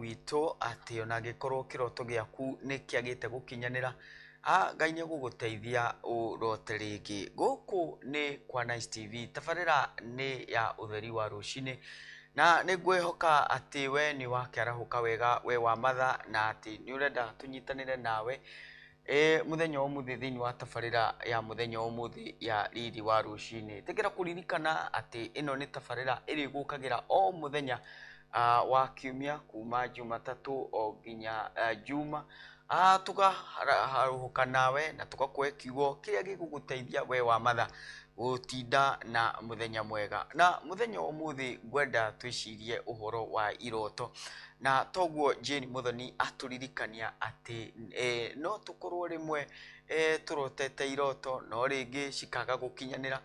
witå atä ona angä korwo kä roto gä aku nä kä agä te gå kinyanä ra ngai nä gå teithia å rote rä ngä gå kå nä kwa Nice TV tabarä nä ya å theri wa rå cinä na nä hoka atä we nä wakä ka wega we wa matha na atä nä å renda tå nyitanä re nawe e, må thenya å må thä thä wa tabarä ya må thenya å må thä ya riri wa rå cinä tä kä ra kå ririkana atä ä no nä tabarä ra ä rä gå kagä ra o må thenya uh, wa kiumia kuma jumatatu o nginya uh, juma uh, tukaharuhuka nawe na tugakuhe kiugo kiria giguguteithia we wa matha gutinda na muthenya mwega na muthenya umuthi ngwenda twicirie uhoro wa iroto na toguo jane muthoni aturirikania ati e, eh, no tukorwo rimwe e, eh, turotete iroto no ringi cikaga gukinyanira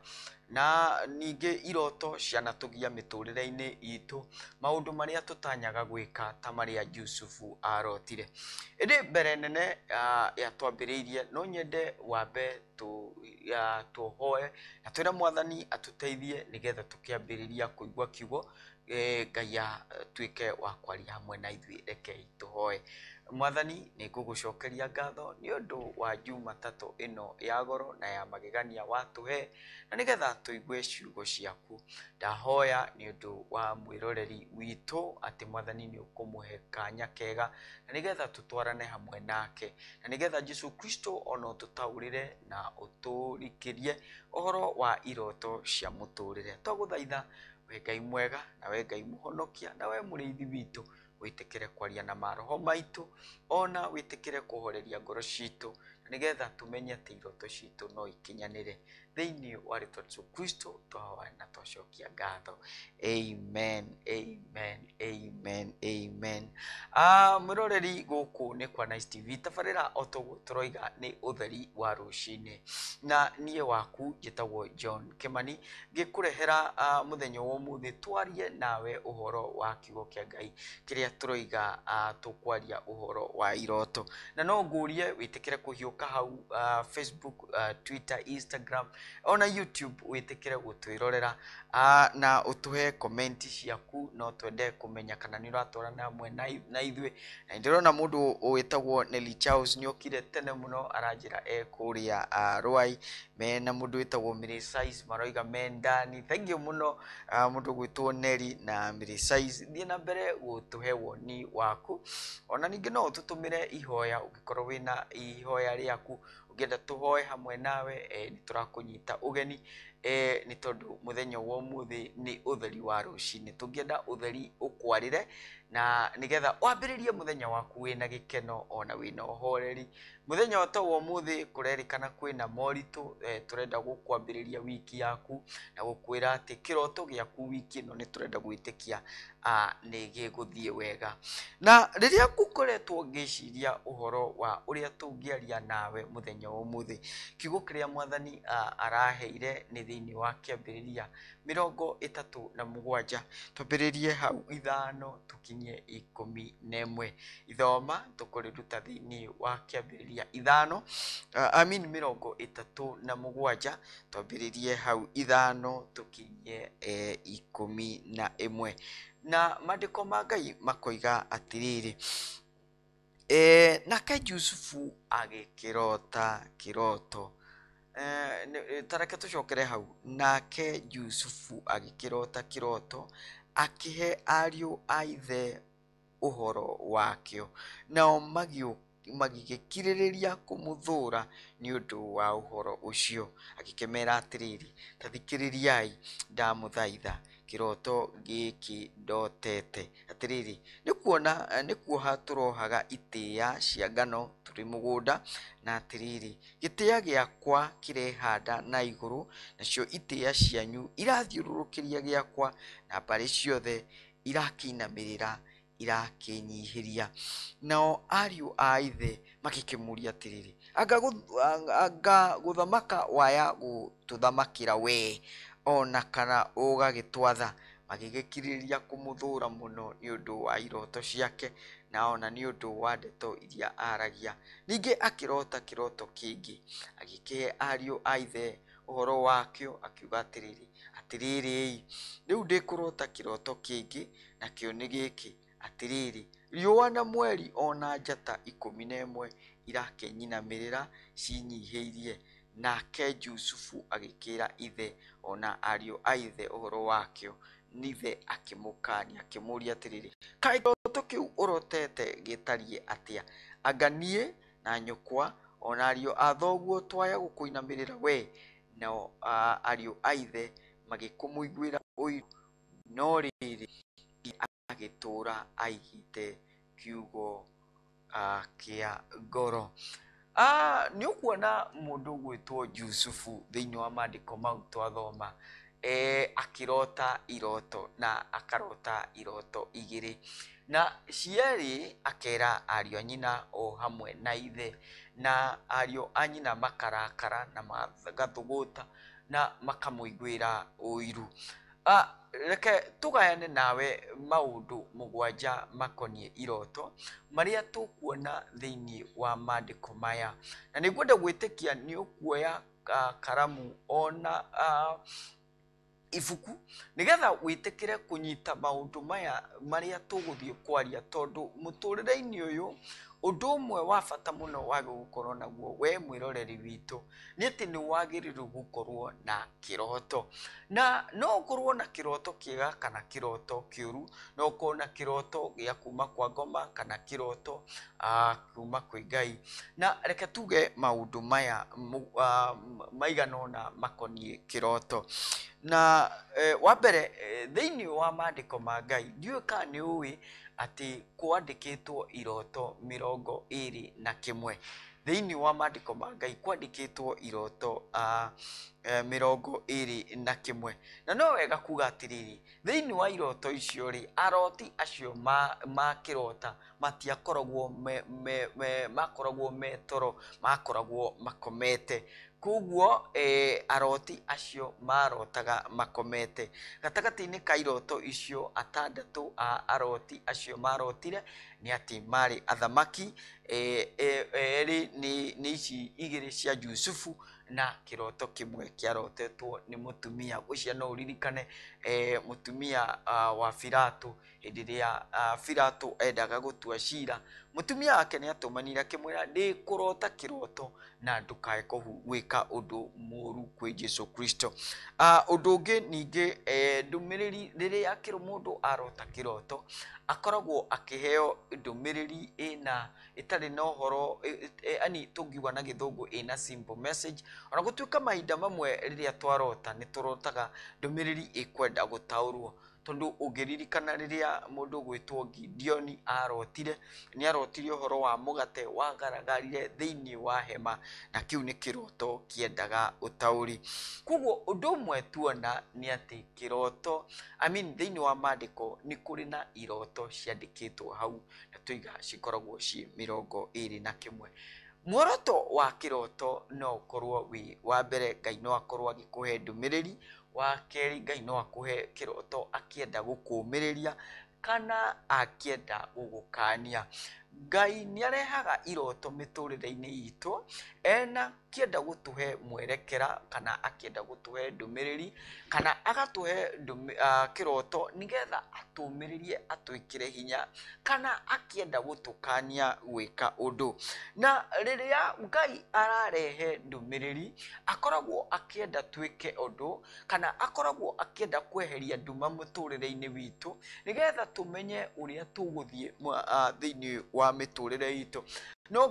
na ningä iroto gia mä tå rä re-inä itå maå ndå marä a tå tanyaga gwä ka ta marä a jusufu arotire ä mbere nene ya twambä rä irie no nyende wambe tåhoe na twä mwathani atå teithie nä getha tå kä ambä rä ria kå igua kiugo ngai atuä ke wa kwaria hamwe na ithuä rekei tå hoe mwathani nä ngå gå cokeria ngatho nä å ndå wa jumatatå ä no ya goro na ya magegania watå he na nä getha tå igue ciugo ciaku ndahoya nä å ndå wa mwä roreri witå atä mwathani nä å kå må he kanya kega na nä getha tå twarane hamwe nake na nä getha jesu kristo ona tå taå rä na å tå rikä rie å horo wa iroto cia må tå rä re twagå thaitha we ngai mwega we ngai må honokia we må rä ithi witå witikire kwaria na maroho maitu ona witikire kuhoreria ngoro citu na nigetha tumenye ati iroto citu no ikinyanire thĩinĩ wa rĩtwa rĩa kristo twahaya na twacokia ngatho amen amen amen amen ah, mwĩroreri gũkũ nĩ kwa Nice TV tabarĩra o toguo tũroiga nĩ ũtheri wa rũcinĩ na niĩ waku njĩtagwo John Kimani ngĩkũrehera ah, mũthenya wa ũmũthĩ twarie nawe ũhoro wa kiugo kĩa Ngai kĩrĩa tũroiga ah, tũkwaria ũhoro wa iroto na no ngũrie wĩtĩkĩre kũhiũka hau Facebook Twitter Instagram ona youtube witikire gutwirorera na utuhe comment ciaku no twende kumenya kana ni na mwe na ithwe na ndirona mundu uitagwo Nelly Charles ni okire tene muno aranjira e kuria Ruai me na mundu uitagwo Mary Size maroiga me ndani thank you muno mundu gwitwo Nelly na Mary Size thie na mbere gutuhe woni waku ona ningi no tutumire ihoya ungikorwo wina ihoya riaku getha tuhoe hamwe nawe eh, nä tå rakå nyita å geni eh ni tondu thenya wa muthi ni utheri wa theri tungienda utheri ukwarire na nigetha må muthenya waku gä gikeno ona wina uhoreri muthenya oto wa muthi kurerikana renda gå eh, turenda ria wiki yaku na gukwira ati kiroto aku wiki no ni turenda nä gä gå thiä wega na riria ciria ngiciria uhoro wa ngä aria nawe muthenya wa muthi kiugo kiria mwathani uh, araheire ni thĩinĩ wa kĩambĩrĩria mĩrongo ĩtatũ na mũgwanja twambĩrĩrie hau ithano tũkinyie ikũmi na ĩmwe ithoma tũkũrĩruta thĩinĩ wa kĩambĩrĩria ithano uh, ah, amin mĩrongo ĩtatũ na mũgwanja twambĩrĩrie hau ithano tũkinyie eh, ikũmi na ĩmwe na mandĩko ma ngai makoiga atĩrĩrĩ e, nake jusufu agĩkĩrota kĩroto Eh, eh, tareke tucokere hau nake Jusufu agikirota kiroto akihe ariå a ithe uhoro wakio nao magigikiririria kumuthura ni undu wa uhoro ucio agikimera atiriri tathikiririai ndamuthaitha kiroto giki ndotete atiriri ni kuona eh, nĩkuo tũrohaga itĩya cia ngano tũrĩ mũgũnda na atĩrĩrĩ gĩtĩya gĩakwa kĩrehanda na igũrũ nacio itĩya cianyu irathiũrũrũkĩria giakwa na mbarä ciothe irakĩinamĩrĩra irakĩnyihĩria nao ariå a ithe rä rä anga thamaka waya ra wee ona kana twatha magĩgĩkirĩrĩria kũmũthũra mũno nĩ ũndũ wa iroto ciake na ona nĩ ũndũ wa ndeto iria aragia ningĩ akĩrota kĩroto kĩngĩ agĩkĩhe ariũ a ithe ũhoro wakĩo akiuga atĩrĩrĩ atĩrĩrĩ rĩu ndĩkũrota kĩroto kĩngĩ nakĩo nĩ gĩkĩ atĩrĩrĩ riũa na mweri ona njata ikũmi na ĩmwe irakĩnyinamĩrĩra cinyihĩirie nake jusufu agĩkĩra ithe ona ariũ a ithe ũhoro wakĩo nithe akimukaria akimuria atiriri kai ndoto kiu urotete gitarie atia aganie na nyukwa ona ario twaya gukuinamirira we na uh, ario aithe magikumuiguira oi no riri agitura aigite kiugo uh, kia ngoro uh, nä å kuona må ndå gwä two jusufu thä wa mandä ko mau twathoma e, akirota iroto na akarota iroto igiri na cierĩ akera ariũ nyina o hamwe na ithe na ario anyina makarakara na magathũgũta na makamũiguĩra ũiru ah, reke tugayane nawe maũndũ mũgwanja makonie iroto marĩa tũkuona thini wa maandĩko maya na nigwenda gwĩtĩkia ni ũkuoya uh, karamu ona uh, ibuku nigetha witikire kunyita maundu maya maria tuguthie kwaria tondu muturire-ini uyu undu umwe wa bata muno wage gukorwo naguo we mwiroreri witu nĩ atĩ nĩ wagĩrĩirwo gũkorwo na kĩroto na no ũkorwo na kĩroto kĩega kana kĩroto kĩũru no ũkorwo na kĩroto gĩa kuma kwa ngoma kana kĩroto kuma kwĩ ngai na reke tuge maũndũ maya uh, maigana ũna makoniĩ kĩroto na eh, wambere eh, thĩiniĩ wa maandĩko ma ngai ndiũĩ kana nĩ ũĩ atĩ kwandĩkĩtwo iroto mĩrongo ĩrĩ na kĩmwe thĩinĩ wa mandĩko ma Ngai kwandĩkĩtwo iroto uh, Eh, mirongo iri na kimwe na no wega kuga atiriri thiini wa iroto icio ri aroti acio ma ma kirota matiakoragwo me me me makoragwo metoro makoragwo makomete kuguo eh, aroti acio marotaga makomete gatagati-inĩ ka iroto icio atandatũ a aroti acio marotire ni ati mari athamaki erĩ eh, eh, eh, ni ici igĩrĩ cia jusufu na kiroto kimwe kiarotetwo ni mutumia ucio no uririkane eh, mutumia wa firatu hindi iria uh, Firato endaga gutua cira mutumia wake nä atåmanire akä ni kurota kiroto kå rota kä roto na ndåkae gwä ka å ndå måru kwä jesu kristo å ah, ndå å ngä ningä eh, ndå mä rä ri rä rä rå må ndå arota kä roto akoragwo akiheo ndumiriri ina itari na uhoro ani tungiuga na githungu ina simple message ona gutuika mahinda mamwe riria twarota ni turotaga ndumiriri ikwenda gutaurwo tondu må riria mundu gwitwo Gideoni arotire ni arotire uhoro wa mugate wagaragarire inä wa hema na kiu ni kiroto kiendaga utauri koguo undu mwe tuona ni ati kiroto i mean thiini wa nä ni kuri na iroto two hau na tuiga cikoragwo ci mirongo iri na kimwe muoroto wa kiroto no korwo wi wa mbere ngai no akorwo agikuhe ndumiriri wa keri ngai no akuhe kä roto gukumiriria gå kana akienda gũgũkania ngai nä arehaga iroto mä tå rä re-inä itå ena kĩenda gutuhe mwerekera kana akienda gutuhe ndũmĩrĩri kana agatũhe uh, kĩroto nĩgetha atũmĩrĩrie atwĩkĩre hinya kana akienda gutukania gwĩka ũndũ na riria ngai ararehe ndũmĩrĩri akoragwo akienda twĩke ũndũ kana akoragwo akienda kweheria nduma mũtũrĩre-inĩ witũ nĩgetha tũmenye ũrĩa tũgũthiĩ uh, thĩinĩ wa wa miturire itu na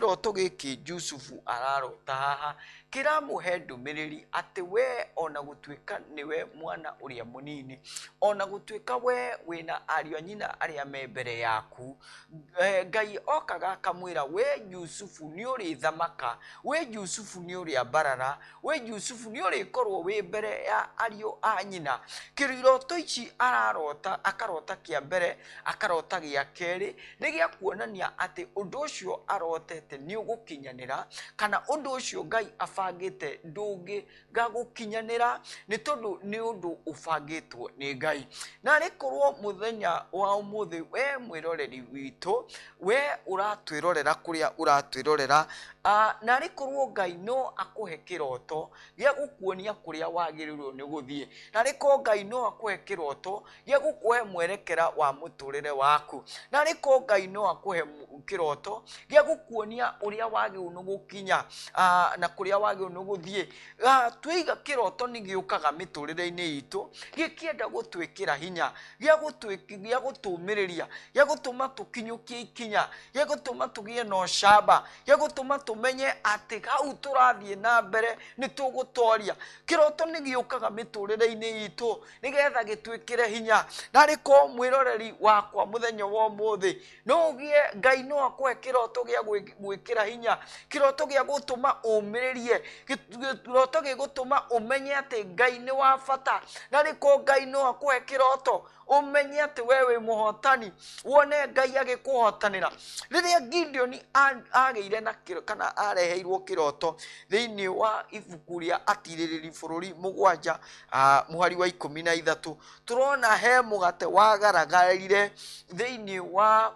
roto gä kä Jusufu ararota haha kiramuhe ndumiriri ati we ona gutuika niwe mwana uria munini ona gutuika we wina ariu a nyina aria me mbere yaku eh, ngai okaga kamwira we yusufu ni uri thamaka we yusufu ni uri mbarara we yusufu ni uri korwo we mbere ya ariu a nyina kiroto ici ararota akarota kia mbere akarota gia keri ni gia kuonania ati undu ucio arotete ni ugukinyanira kana undu ucio ngai ũtabangĩte ndũngĩ gagũkinyanĩra nĩ tondũ nĩ ũndũ ũbangĩtwo nĩ ngai narĩ korwo mũthenya wa ũmũthĩ we mwĩroreri witũ we uratwirorera kuria uratwirorera Ah, na rä korwo ngai no akå he kä roto gä a gå kuonia kå rä a wagä rä rwo nä gå thiä na rä korwo ngai no akå he kä roto gä a gå kå mwerekera wa må tå rä re waku na rä korwo ngai no akå he kä roto gä a gå kuonia å rä a wagä rwo nä gå kinya ah, na kå rä a wagä rwo nä gå thiä ah, twaiga kä roto nä gä å kaga mä tå rä re-inä itå gä enda gå twä kä ra hinya gä a gå tå mä rä ria gä a gå tå ma tå kinyå kie ikinya gä a gå tå ma tå gä e na å camba gä a gå tå ma tå tumenye atä hau tå rathiä na mbere nä tå gå toria kä roto nä gä å kaga mä tå rä re itå nä getha gä tuä kä re hinya narä korwo mwä roreri wakwa må thenya wa må thä no gä ngai no akwe kä roto gä a gwä kä ra hinya kä roto gä a gå tå ma å mä rä rie roto gä gå tå ma å menye atä ngai nä wa bata narä korwo ngai no akwe kä roto umenye atä we wä må hotani wone ngai agä kå hotanä ra rä rä a gideoni agä ire na kana areheirwo kiroto thini wa ibuku ria atirĩrĩri mugwanja uh, muhari wa ikumi na ithatu turona he mugate wagaragarire thini wa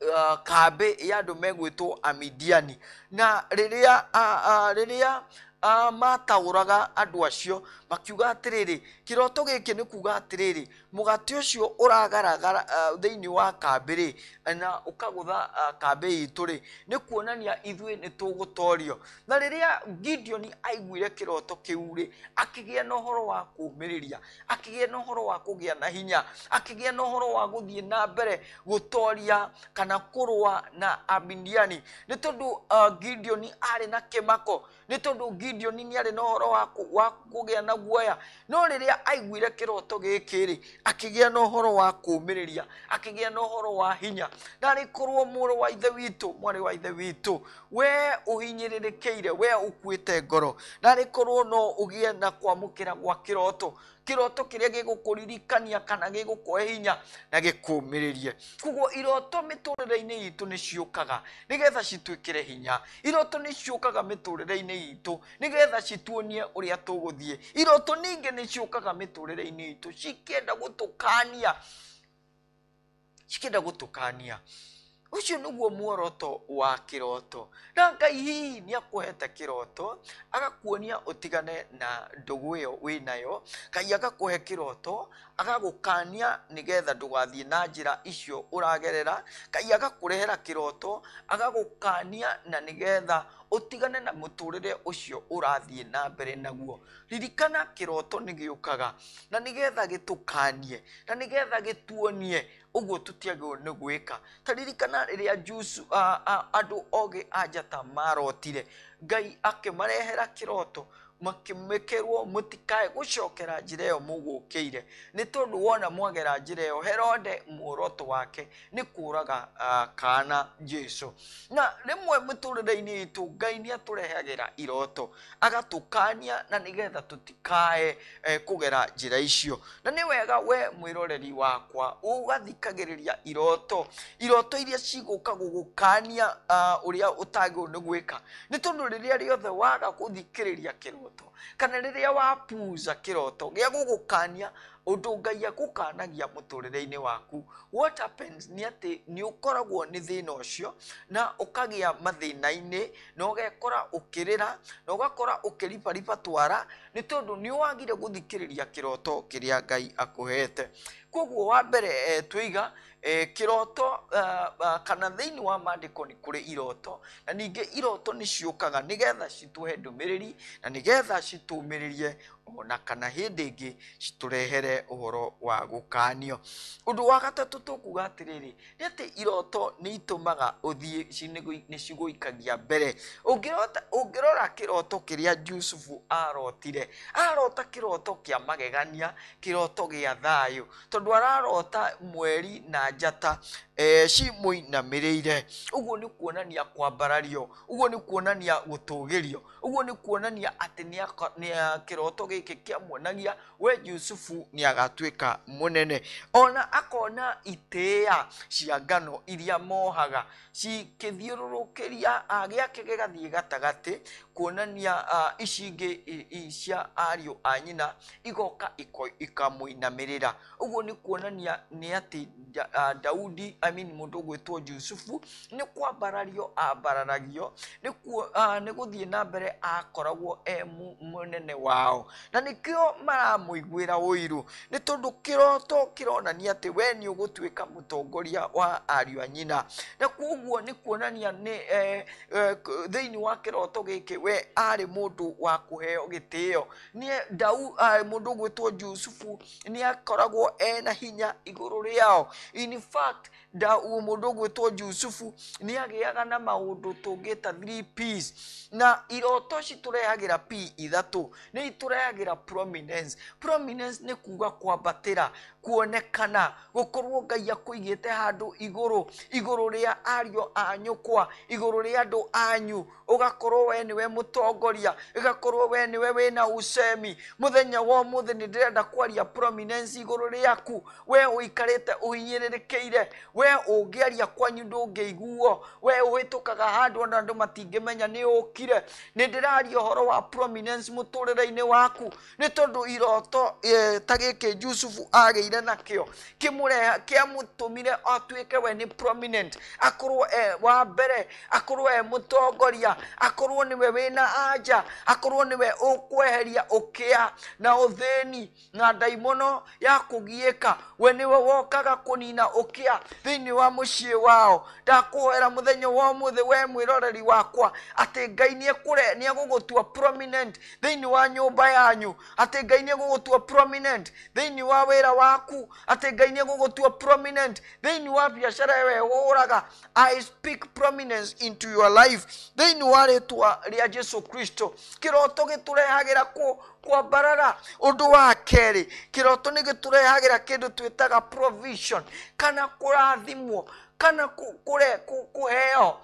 uh, kambĩ ya andũ megwĩtwo amidiani na rĩrĩa uh, uh, uh, mataũraga andũ acio makiuga atĩrĩrĩ kiroto giki ni kuga atiriri mugati ucio thä ah, thiini wa rä na ukagutha ah, kambä itå rä ni kuonania tå ni tugutorio na riria Gideon aiguire kiroto akä gä akigia na horo wa kumiriria akigia na horo wa kugia na hinya a na horo wa guthie na mbere gutoria kana kurwa na Abidiani ni tondu ah, Gideon ari na mako ni tondu Gideon ni ari na horo wa kugia na guoya no riria riria aiguire kiroto gikiri akigia na horo wa kumiriria akigia na horo wa hinya dari kurwo muro wa ithe witu mwari wa ithe witu we uhinyiririkiire we ukuite ngoro dari kurwo no ugie na kwamukira gwa kiroto kiroto kiria gigukuririkania kana gigukuhe hinya na gikuumiririe kuguo iroto miturire-ini itu ni ciukaga nigetha citwikire hinya iroto ni ciukaga miturire-ini itu nigetha cituonie uria tuguthie iroto ningi ni ciukaga miturire-ini itu cikienda gutukania cikienda gutukania ucio niguo muoroto wa kiroto na ngai hihi nä akåhete kä roto agakuonia å tigane na ndå gå ä yo wä nayo ngai agakå he kä roto agagukania nigetha ndugathiĩ na njira icio uragerera kai agakũrehera kiroto agagũkania na nigetha utigane na muturire ucio ũrathiĩ na mbere naguo ririkana kiroto nigiukaga na nigetha gitukanie na nigetha gituonie ũguo tũtiagĩrĩirwo nĩ gwĩka ta ririkana jusu andũ oge a marotire ngai akĩmarehera kiroto makimekerwo mutikae gucokera njira iyo mugukire ni tondu wona mwagera njira iyo herode muoroto wake ni kuraga uh, kana jesu na rimwe miturire-ini itu ngai ni aturehagira iroto agatukania na nigetha tutikae eh, kugera njira icio na ni wega we mwiroreri wakwa ugathikagiriria iroto iroto iria ciguka gugukania uria uh, utagirwo ni gwika ni tondu riria riothe waga kuthikiriria kirwa kiroto kana riria wapuza kiroto gia gugukania undu ngai agukanagia muturireini waku what happens ni ati ni ukoragwo ni thina ucio na ukagia mathinaini ini na ugekora ukirira na ugakora ukiriparipa twara ni tondu ni wagire guthikiriria kiroto kiria ngai akuhete koguo wa mbere eh, twiga kiroto kana thini wa madiko ni kuri iroto na ninge iroto ni ciukaga nigetha cituhe ndumiriri na nigetha cituumiririe ona kana hindi ingi citurehere uhoro wa gukanio undu wa gatatu tukuga atiriri ni ati iroto ni itumaga uthii ni cigoikagia mbere ungirora kiroto kiria jusufu arotire arota kiroto kia magegania kiroto gia thayo tondu ararota mweri na njata cimũinamĩrĩire eh, ũguo nĩ kuonania kwambarario ũguo nĩ kuonania gũtũgĩrio ũguo nĩ kuonania atĩ kĩroto gĩkĩ kĩamwonagia we jusufu nĩ agatuĩka mũnene ona akona itĩĩa cia ngano iria mohaga cikĩthiũrũrũkĩria gĩake gĩgathiĩ gatagatĩ kuonania uh, ici ingĩ cia ariũ a nyina igoka å guo nä kuonania nä atĩ uh, daudi ndå mũndũ ũgwĩtwo jusufu nä kwambarario ambararagio nä uh, ah, thiä na mbere akoragwo e nene wao na nĩkĩo maramũiguĩra ũiru kä roto kä ronania atä we ka må tongoria wa ariå a nyina na koguo nä kuonania thä eh, eh, kä roto gä kä we arä må ndå wa kå heo gä tä ä dau må ndå å two jusufu nä akoragwo ena hinya igå rå rä in fact daũ må ndå å two jusufu nä aga na maå ndå tå ngä ta na iroto ici tå rehagä ra p ithatå nä itå rehagä ra prominence prominence nä kuga kwambatä ra kuonekana gukorwo ngai akuigite handu iguru iguru ria ario anyukwa iguru ria andu anyu ugakorwo we niwe mutongoria igakorwo we niwe na usemi muthenya wa muthe ni ndirenda kwaria prominence iguru riaku we uikarite uhinyiririkiire we ungiaria kwanyu ndungiguo we uhitukaga handu ona andu matingimenya ni ukire ni ndiraria uhoro wa prominence muturire-ini waku ni tondu iroto eh, ta giki jusufu agä wathire nakio kimureha kiamutumire atuike we ni prominent akorwo e wa mbere akorwo e mutongoria akorwo niwe wina anja akorwo niwe ukweheria ukia na uthini na daimono ya kugieka we niwe wokaga kunina ukia thini wa mucii wao ndakuhoera muthenyo wa muthi we mwiroreri wakwa ati ngai ni niegugutua prominent thini wa nyumba yanyu ati ngai niegugutua prominent thini wa wira wa waku atä ngai nä gågåtua prominent thä wa biacara ä we hå i speak prominence into your life thä inä wa rä rä a jesu kristo kä roto gä tå rehagä ra kwambarara undu wa keri kiroto ni kä kindu twitaga provision kana kurathimwo kana kure kuheo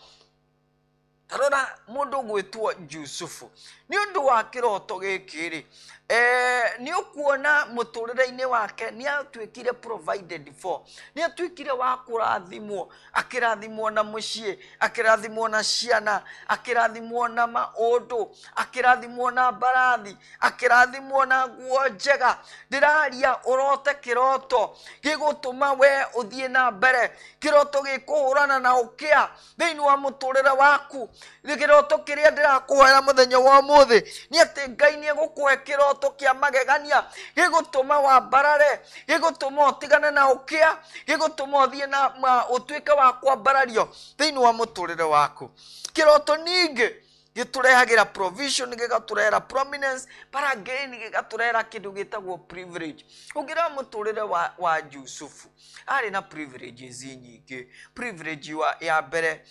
ndå gwä gwitwo jusufu ni ndå wa kiroto gikiri eh, nä å kuona må tå rä re-inä wake nä atuä kire provided for nä atuä kire wa kå rathimwo akä rathimwo na må ciä akä rathimwo na ciana akä rathimwo na maå ndå akä rathimwo na mbarathi akä rathimwo na nguo njega ndä raria å rote kä roto gä gå tå ma we å thiä na mbere kä roto gä kå hå rana na å kä a thä inä wa må tå rä re waku kä roto kä rä a ndä rakå hoera må thenya wa må thä nä atä ngai nä egå kå he kä roto kĩroto kĩa magegania gĩgũtũma wambarare gĩgũtũma ũtigane na ũkĩa gĩgũtũma thie na utuika wa kwa barario thini wa muturire waku kĩroto ninge gĩtũrehagĩra provision gĩgatũrehera prominence but again gĩgatũrehera kĩndũ gitagwo privilege ugira muturire wa, wa jusufu ari na privileges nyingĩ privilege wa, ya mbere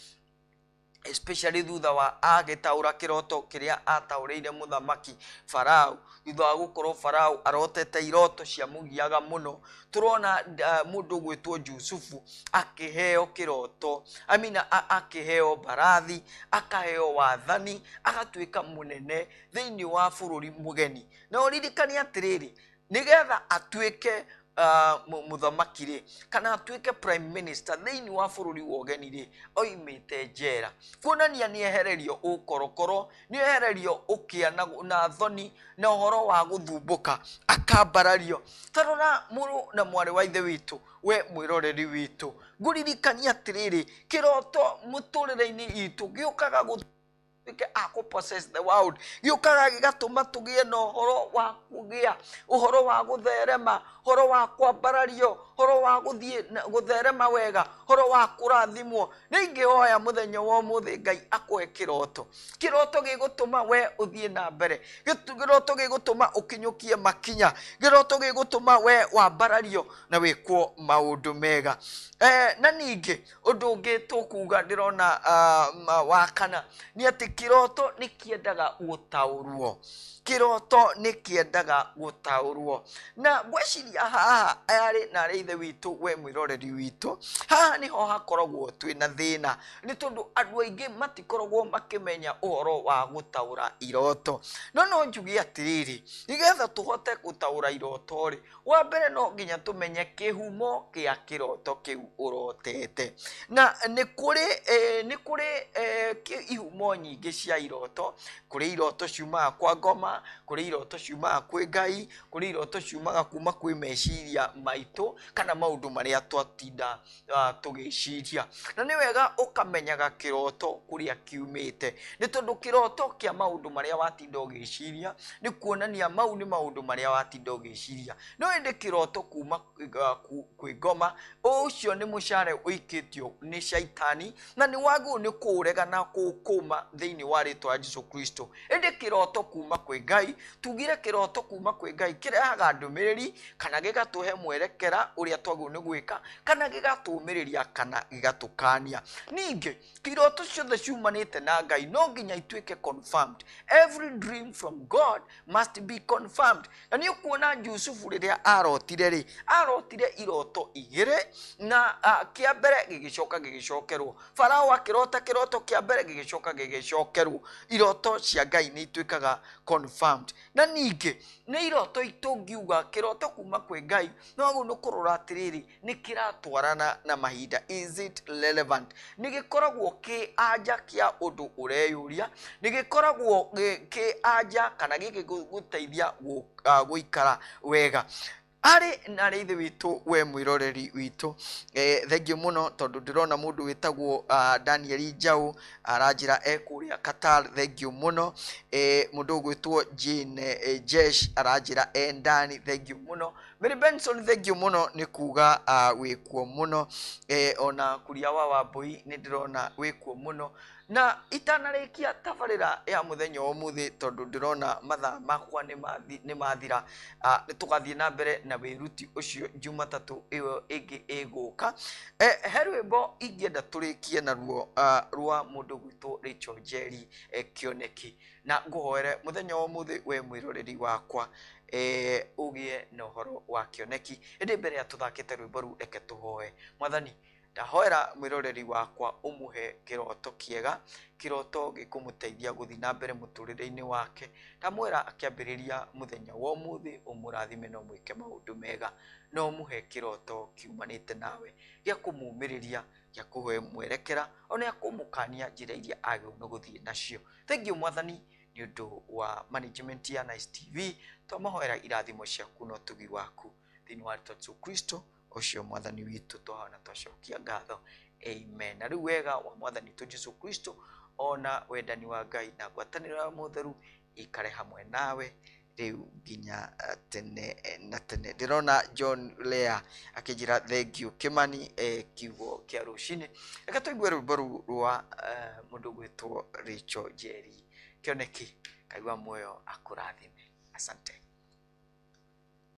especially thutha wa agĩtaũra kĩroto kĩrĩa ataũrĩire muthamaki farao thutha wa gũkorwo farao arotete iroto cia mugiaga muno turona uh, ah, mũndũ jusufu akiheo kiroto amina akiheo mbarathi akaheo wathani agatuĩka munene thĩinĩ wa bũrũri mugeni na ũririkani atiriri nigetha atuike uh, muthamaki rä kana atuä prime minister inä wa bå rå ri rä oimä te njera kuonania nä ehererio å korokoro nä ehererio å kä a na, na thoni na å horo wa gå thumbå ka akambarario tarora må na mwarä wa ithe witå we roreri witå ngå ririkania atä rä rä kä roto må tå rä re-inä itå gä å kaga gå a ah, kũ possess the world gĩũkaga gĩgatũma tũgĩe na horo wa kugia uhoro wa gutherema horo wa kwambarario horo wa guthie gutherema wega horo wa kũrathimwo nĩingĩhoya muthenyo wa muthi ngai akũhe kiroto kiroto gigutuma we uthie na mbere kiroto gigutuma ukinyukie makinya kiroto gigutuma we wambarario na wĩkwo maũndũ mega eh, na ningĩ undu ngitukuga ndirona ndĩrona uh, wa kana nĩ kiroto nä kĩendaga gũtaũrwo kiroto nä kĩendaga gũtaũrwo na gweciria haha yarĩ na rä ithe witå we mwĩroreri witå haha nĩho hakoragwo twĩna thĩna nä tondå andå aingä matikoragwo makĩmenya ũhoro wa gũtaũra iroto no no njuge atĩrĩrĩ nĩgetha tũhote gũtaũra iroto rä wa mbere no nginya tũmenye kĩhumo kĩa kĩroto kĩu ũrotete na nĩ kũrĩ na eh, nĩ kũrĩ eh, ihumo nyingä ingä cia iroto kå rä iroto ciumaga kwa ngoma kå rä iroto ciumaga kwä ngai kå rä iroto ciumaga kuma kwä meciria maitå kana maå ndå marä a twatinda ah, tå gä ciria na nä wega å kamenyaga kä roto kå rä a kiumä te nä tondå kä roto kä a maå ndå marä a watinda å gä ciria nä kuonania mau nä maå ndå marä a watinda å gä ciria no ä ndä kä roto kuma ah, kwä ngoma å cio nä må care å ikä tio nä caitani na nä wagå nä kå na kå kå ma thä thĩinĩ wa rĩtwa wa jesu kristo ĩndĩ kĩroto kuma kwĩ ngai tugire kĩroto kuuma kwĩ ngai kĩrehaga ndũmĩrĩri kana gĩgatũhe mwerekera ũrĩa twagĩrĩirwo nĩ gwĩka kana gĩgatũũmĩrĩria kana gĩgatũkania ningĩ kĩroto ciothe ciumanĩte na ngai no nginya ituĩke confirmed every dream from god must be confirmed na nĩ ũkuona jusufu rĩrĩa arotire rĩ arotire iroto igĩrĩ na uh, kĩa mbere gĩgĩcoka gĩgĩcokerwo farao akĩrota kĩroto kĩa mbere gĩgĩcoka gĩgĩcoka icokerwo iroto cia ngai nä ituĩkaga confirmed na ningä nä iroto itångiuga kä roto kuma kwä ngai no agå nä kå rora atä rä rä nä kä ratwarana na mahinda is it relevant nä gä koragwo kä anja kä a å ndå å reyå ria nä gä koragwo kä anja kana gä gä gå teithia gå uh, ikara wega ari na rithi witå we mwiroreri witå eh, thengio muno tondå ndirona mũndũ witagwo uh, daniel njaũ aranjĩra ekũrĩa qatar thengio muno eh, mũndũ gwitwo Jean eh, jesh aranjĩra endani thengio muno Mary Benson thengio muno nä kuga ah, wä kuo må ona kuria wa wambui nä ndä rona wä kuo må no na itanarä kia tabarä ya må thenya å må thä tondå ndä rona mathaa makwa nä mathira ah, nä tå gathiä na mbere na wä ruti å cio jumatatå ä yo ä ngä ä gå ka eh, he rwä mbo ingäenda tå rä kie naruo ah, rwa må ndå rachel njeri eh, kioneki na ngå hoere må thenya å må thä we mwä roreri wakwa ugie na uhoro wa kioneki indi mbere atuthakite tuthakite eke tuhoe mwathani ndahoera mwiroreri wakwa umuhe kiroto kiega kiroto gikumuteithia guthi na mbere muturire-ini wake ndamwira akiambiriria muthenya wa umuthi umurathime no mwike maundu mega no muhe kiroto kiumanite nawe gia kumumiriria gia kuhe mwerekera ona kumukania njira iria agiu no guthii nacio thengiu mwathani nä å ndå wa management ya Nice TV era irathimo ciaku no tugi waku thä inä wa rä kristo å cio mwathani witå twahona twacokia ngatho amen na rä wega wa mwathani witå jesu kristo ona wendani wa ngai na ngwatanä ya må theru ikare hamwe nawe riu nginya uh, tene eh, na tene rona john lea akinjira thengiu kimani eh, kiugo kia rucini reke tuigue rwimbo ruu rwa uh, mundu gwitwo richo njeri kioneki kaigua moyo akurathime asante